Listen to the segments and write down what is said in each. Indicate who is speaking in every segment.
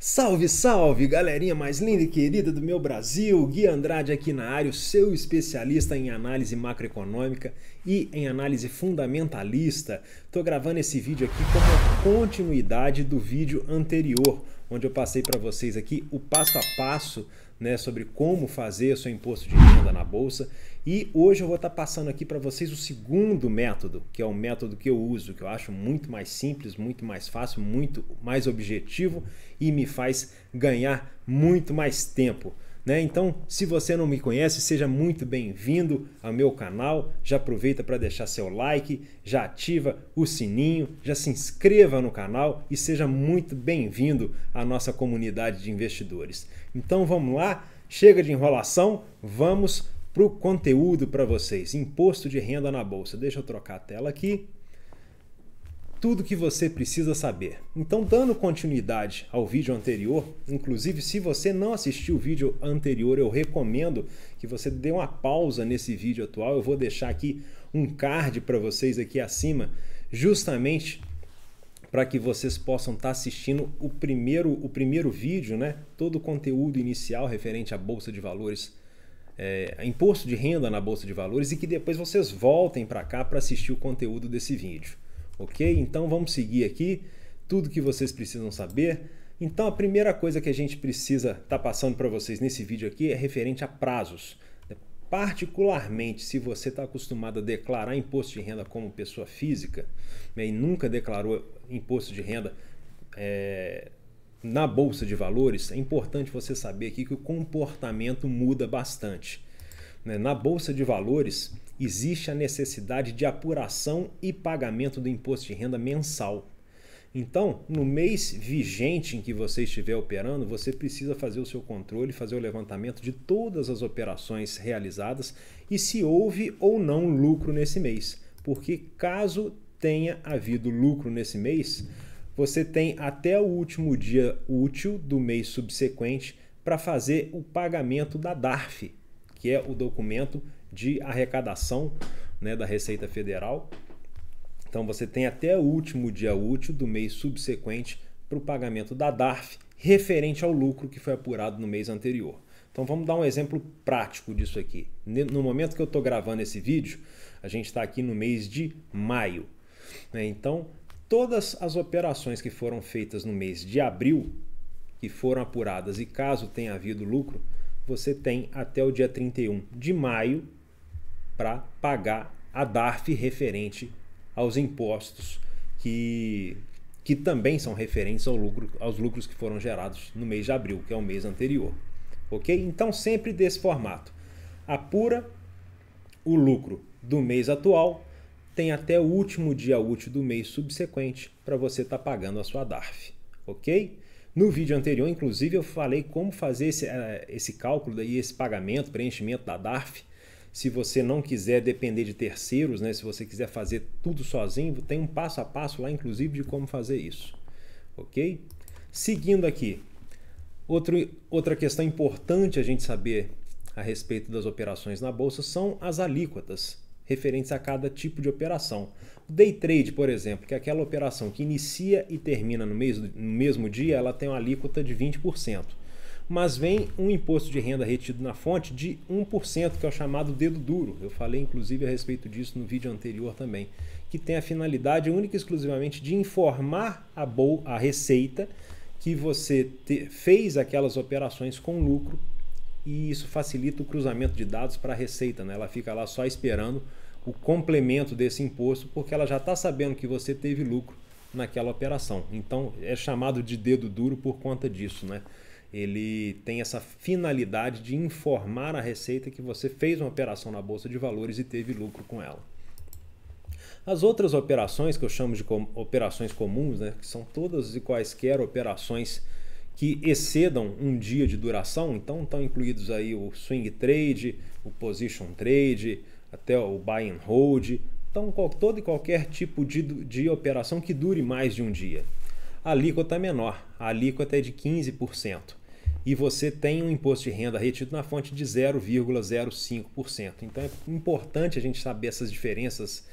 Speaker 1: Salve, salve, galerinha mais linda e querida do meu Brasil! Gui Andrade aqui na área, o seu especialista em análise macroeconômica e em análise fundamentalista. Tô gravando esse vídeo aqui como continuidade do vídeo anterior, onde eu passei para vocês aqui o passo a passo né, sobre como fazer seu imposto de renda na bolsa. E hoje eu vou estar tá passando aqui para vocês o segundo método, que é o método que eu uso, que eu acho muito mais simples, muito mais fácil, muito mais objetivo e me faz ganhar muito mais tempo. Né? Então, se você não me conhece, seja muito bem-vindo ao meu canal. Já aproveita para deixar seu like, já ativa o sininho, já se inscreva no canal e seja muito bem-vindo à nossa comunidade de investidores. Então, vamos lá, chega de enrolação, vamos para o conteúdo para vocês. Imposto de renda na bolsa. Deixa eu trocar a tela aqui tudo que você precisa saber. Então, dando continuidade ao vídeo anterior, inclusive se você não assistiu o vídeo anterior, eu recomendo que você dê uma pausa nesse vídeo atual. Eu vou deixar aqui um card para vocês aqui acima, justamente para que vocês possam estar tá assistindo o primeiro, o primeiro vídeo, né? Todo o conteúdo inicial referente à bolsa de valores é, imposto de renda na Bolsa de Valores e que depois vocês voltem para cá para assistir o conteúdo desse vídeo ok? Então vamos seguir aqui tudo que vocês precisam saber. Então a primeira coisa que a gente precisa estar tá passando para vocês nesse vídeo aqui é referente a prazos. É, particularmente se você está acostumado a declarar imposto de renda como pessoa física né, e nunca declarou imposto de renda é, na bolsa de valores, é importante você saber aqui que o comportamento muda bastante. Né? Na bolsa de valores, existe a necessidade de apuração e pagamento do imposto de renda mensal. Então, no mês vigente em que você estiver operando, você precisa fazer o seu controle, fazer o levantamento de todas as operações realizadas e se houve ou não lucro nesse mês. Porque caso tenha havido lucro nesse mês, você tem até o último dia útil do mês subsequente para fazer o pagamento da DARF, que é o documento de arrecadação né, da Receita Federal. Então você tem até o último dia útil do mês subsequente para o pagamento da DARF referente ao lucro que foi apurado no mês anterior. Então vamos dar um exemplo prático disso aqui. No momento que eu estou gravando esse vídeo, a gente está aqui no mês de maio. Né? Então todas as operações que foram feitas no mês de abril, que foram apuradas e caso tenha havido lucro, você tem até o dia 31 de maio para pagar a DARF referente aos impostos que, que também são referentes ao lucro, aos lucros que foram gerados no mês de abril, que é o mês anterior. Ok? Então, sempre desse formato. Apura o lucro do mês atual, tem até o último dia útil do mês subsequente para você estar tá pagando a sua DARF. Ok? No vídeo anterior, inclusive, eu falei como fazer esse, eh, esse cálculo e esse pagamento, preenchimento da DARF se você não quiser depender de terceiros, né, se você quiser fazer tudo sozinho, tem um passo a passo lá, inclusive, de como fazer isso. Ok? Seguindo aqui, outro, outra questão importante a gente saber a respeito das operações na bolsa são as alíquotas referentes a cada tipo de operação. O day trade, por exemplo, que é aquela operação que inicia e termina no mesmo, no mesmo dia, ela tem uma alíquota de 20% mas vem um imposto de renda retido na fonte de 1%, que é o chamado dedo duro. Eu falei inclusive a respeito disso no vídeo anterior também, que tem a finalidade única e exclusivamente de informar a, boa a receita que você fez aquelas operações com lucro e isso facilita o cruzamento de dados para a receita, né? Ela fica lá só esperando o complemento desse imposto porque ela já está sabendo que você teve lucro naquela operação. Então é chamado de dedo duro por conta disso, né? ele tem essa finalidade de informar a Receita que você fez uma operação na Bolsa de Valores e teve lucro com ela. As outras operações, que eu chamo de com operações comuns, né, que são todas e quaisquer operações que excedam um dia de duração, então estão incluídos aí o swing trade, o position trade, até o buy and hold, então todo e qualquer tipo de, de operação que dure mais de um dia a alíquota é menor, a alíquota é de 15%, e você tem um imposto de renda retido na fonte de 0,05%. Então é importante a gente saber essas diferenças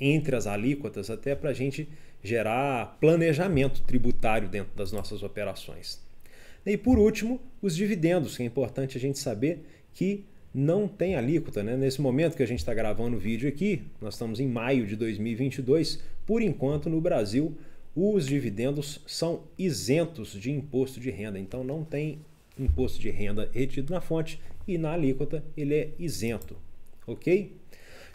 Speaker 1: entre as alíquotas, até para a gente gerar planejamento tributário dentro das nossas operações. E por último, os dividendos, que é importante a gente saber que não tem alíquota. Né? Nesse momento que a gente está gravando o vídeo aqui, nós estamos em maio de 2022, por enquanto no Brasil os dividendos são isentos de imposto de renda, então não tem imposto de renda retido na fonte e na alíquota ele é isento, ok?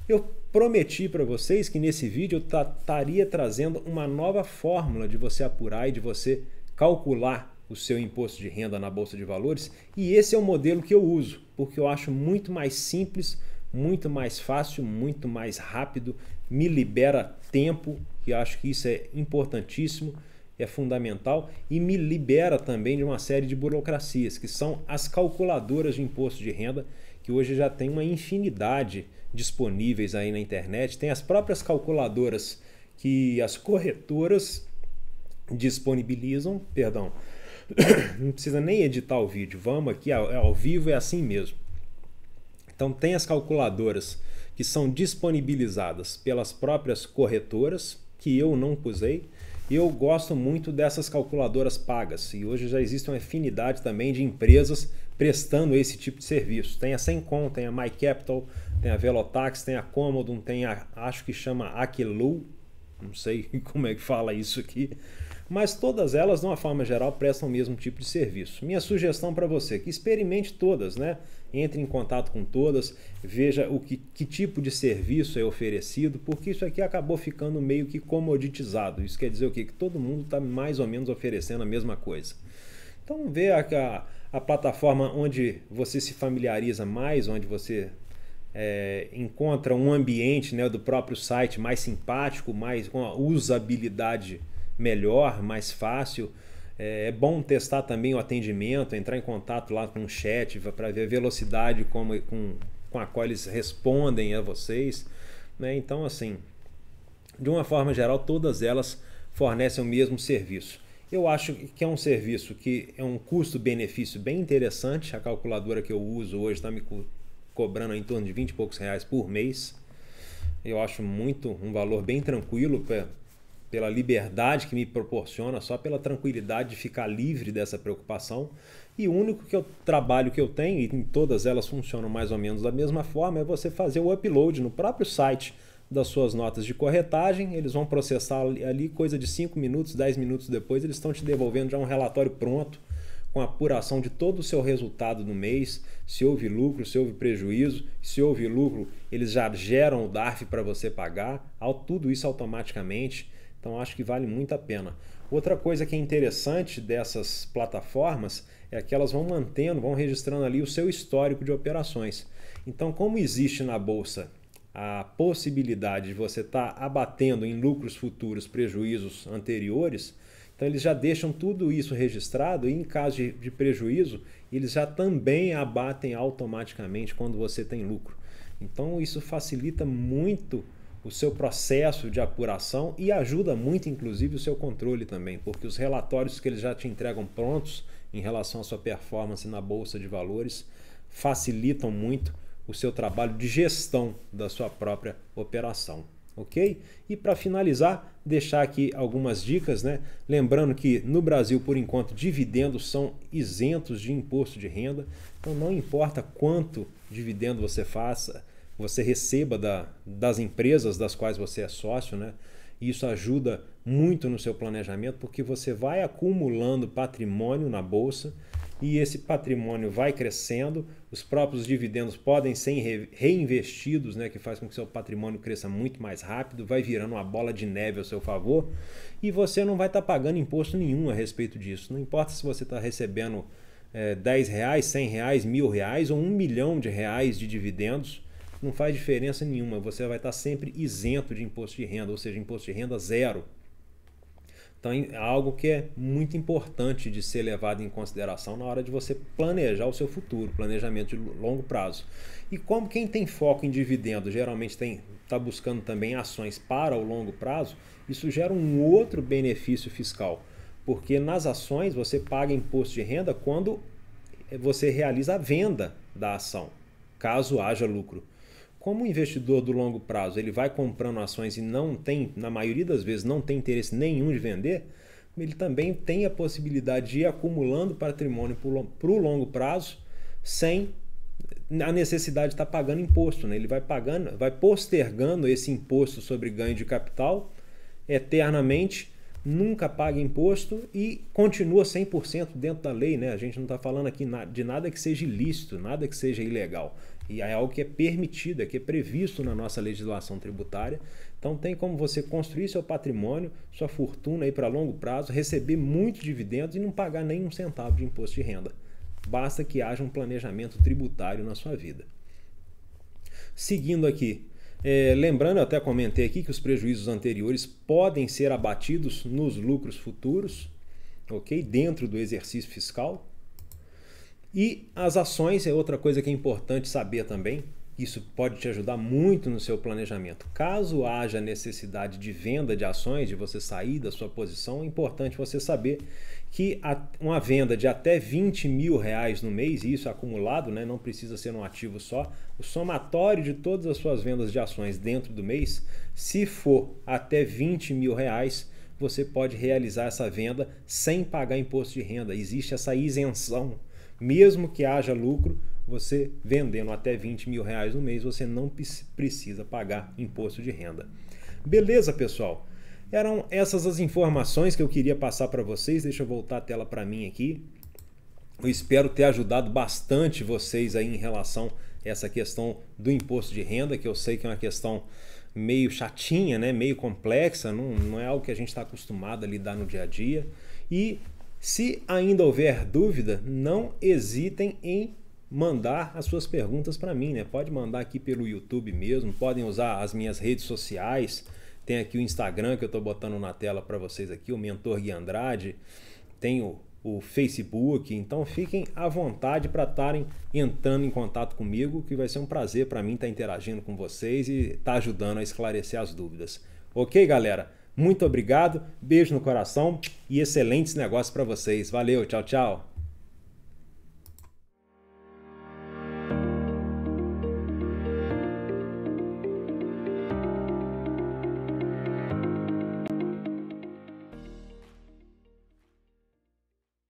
Speaker 1: Eu prometi para vocês que nesse vídeo eu estaria trazendo uma nova fórmula de você apurar e de você calcular o seu imposto de renda na bolsa de valores, e esse é o modelo que eu uso, porque eu acho muito mais simples, muito mais fácil, muito mais rápido, me libera tempo que acho que isso é importantíssimo, é fundamental e me libera também de uma série de burocracias, que são as calculadoras de imposto de renda, que hoje já tem uma infinidade disponíveis aí na internet, tem as próprias calculadoras que as corretoras disponibilizam, perdão, não precisa nem editar o vídeo, vamos aqui é, é ao vivo, é assim mesmo. Então tem as calculadoras que são disponibilizadas pelas próprias corretoras que eu não usei. Eu gosto muito dessas calculadoras pagas e hoje já existe uma afinidade também de empresas prestando esse tipo de serviço. Tem a Sencom, tem a MyCapital, tem a Velotax, tem a Commodum, tem a, acho que chama Aquilu, não sei como é que fala isso aqui, mas todas elas, de uma forma geral, prestam o mesmo tipo de serviço. Minha sugestão para você, que experimente todas, né? Entre em contato com todas, veja o que, que tipo de serviço é oferecido, porque isso aqui acabou ficando meio que comoditizado. Isso quer dizer o quê? Que todo mundo está mais ou menos oferecendo a mesma coisa. Então vê a, a, a, plataforma onde você se familiariza mais, onde você é, encontra um ambiente né, do próprio site mais simpático, mais com a usabilidade melhor, mais fácil. É, é, bom testar também o atendimento, entrar em contato lá com o chat para ver a velocidade como, com, com a qual eles respondem a vocês. Né? Então, assim, de uma forma geral, todas elas fornecem o mesmo serviço. Eu acho que é um serviço que é um custo-benefício bem interessante. A calculadora que eu uso hoje está me co cobrando em torno de 20 e poucos reais por mês. Eu acho muito um valor bem tranquilo pela liberdade que me proporciona, só pela tranquilidade de ficar livre dessa preocupação. E o único que eu, trabalho que eu tenho, e em todas elas funcionam mais ou menos da mesma forma, é você fazer o upload no próprio site das suas notas de corretagem, eles vão processar ali coisa de 5 minutos, 10 minutos depois, eles estão te devolvendo já um relatório pronto, com a apuração de todo o seu resultado no mês, se houve lucro, se houve prejuízo, se houve lucro, eles já geram o DARF para você pagar, tudo isso automaticamente. Então acho que vale muito a pena. Outra coisa que é interessante dessas plataformas é que elas vão mantendo, vão registrando ali o seu histórico de operações. Então, como existe na bolsa a possibilidade de você estar tá abatendo em lucros futuros prejuízos anteriores, então eles já deixam tudo isso registrado e em caso de, de prejuízo, eles já também abatem automaticamente quando você tem lucro. Então isso facilita muito o seu processo de apuração e ajuda muito, inclusive, o seu controle também, porque os relatórios que eles já te entregam prontos em relação à sua performance na bolsa de valores facilitam muito o seu trabalho de gestão da sua própria operação, ok? E para finalizar, deixar aqui algumas dicas, né? Lembrando que no Brasil, por enquanto, dividendos são isentos de imposto de renda, então não importa quanto dividendo você faça, você receba da, das empresas das quais você é sócio, né? Isso ajuda muito no seu planejamento porque você vai acumulando patrimônio na bolsa e esse patrimônio vai crescendo, os próprios dividendos podem ser reinvestidos, né, que faz com que seu patrimônio cresça muito mais rápido, vai virando uma bola de neve ao seu favor e você não vai estar tá pagando imposto nenhum a respeito disso. Não importa se você está recebendo é, eh, 10 reais, 100 reais, mil reais ou um milhão de reais de dividendos, não faz diferença nenhuma. Você vai estar sempre isento de imposto de renda, ou seja, imposto de renda zero. Então é algo que é muito importante de ser levado em consideração na hora de você planejar o seu futuro, planejamento de longo prazo. E como quem tem foco em dividendo geralmente está buscando também ações para o longo prazo, isso gera um outro benefício fiscal. Porque nas ações você paga imposto de renda quando você realiza a venda da ação, caso haja lucro como o investidor do longo prazo ele vai comprando ações e não tem, na maioria das vezes, não tem interesse nenhum de vender, ele também tem a possibilidade de ir acumulando patrimônio para o longo prazo sem a necessidade de estar tá pagando imposto. Né? Ele vai pagando, vai postergando esse imposto sobre ganho de capital eternamente, nunca paga imposto e continua 100% dentro da lei. Né? A gente não está falando aqui de nada que seja ilícito, nada que seja ilegal. E é algo que é permitido, é que é previsto na nossa legislação tributária. Então tem como você construir seu patrimônio, sua fortuna aí para longo prazo, receber muitos dividendos e não pagar nenhum centavo de imposto de renda. Basta que haja um planejamento tributário na sua vida. Seguindo aqui, é, lembrando, eu até comentei aqui que os prejuízos anteriores podem ser abatidos nos lucros futuros, ok? Dentro do exercício fiscal. E as ações é outra coisa que é importante saber também. Isso pode te ajudar muito no seu planejamento. Caso haja necessidade de venda de ações, de você sair da sua posição, é importante você saber que uma venda de até 20 mil reais no mês, e isso é acumulado, né, não precisa ser um ativo só, o somatório de todas as suas vendas de ações dentro do mês, se for até 20 mil reais, você pode realizar essa venda sem pagar imposto de renda. Existe essa isenção mesmo que haja lucro, você vendendo até 20 mil reais no mês, você não precisa pagar imposto de renda. Beleza, pessoal? Eram essas as informações que eu queria passar para vocês. Deixa eu voltar a tela para mim aqui. Eu espero ter ajudado bastante vocês aí em relação a essa questão do imposto de renda, que eu sei que é uma questão meio chatinha, né? meio complexa, não, não é algo que a gente está acostumado a lidar no dia a dia. E se ainda houver dúvida, não hesitem em mandar as suas perguntas para mim, né? Pode mandar aqui pelo YouTube mesmo, podem usar as minhas redes sociais. Tem aqui o Instagram que eu estou botando na tela para vocês aqui, o Mentor Gui Andrade. Tem o, o Facebook, então fiquem à vontade para estarem entrando em contato comigo, que vai ser um prazer para mim estar tá interagindo com vocês e estar tá ajudando a esclarecer as dúvidas. Ok, galera? Muito obrigado, beijo no coração e excelentes negócios para vocês. Valeu, tchau, tchau.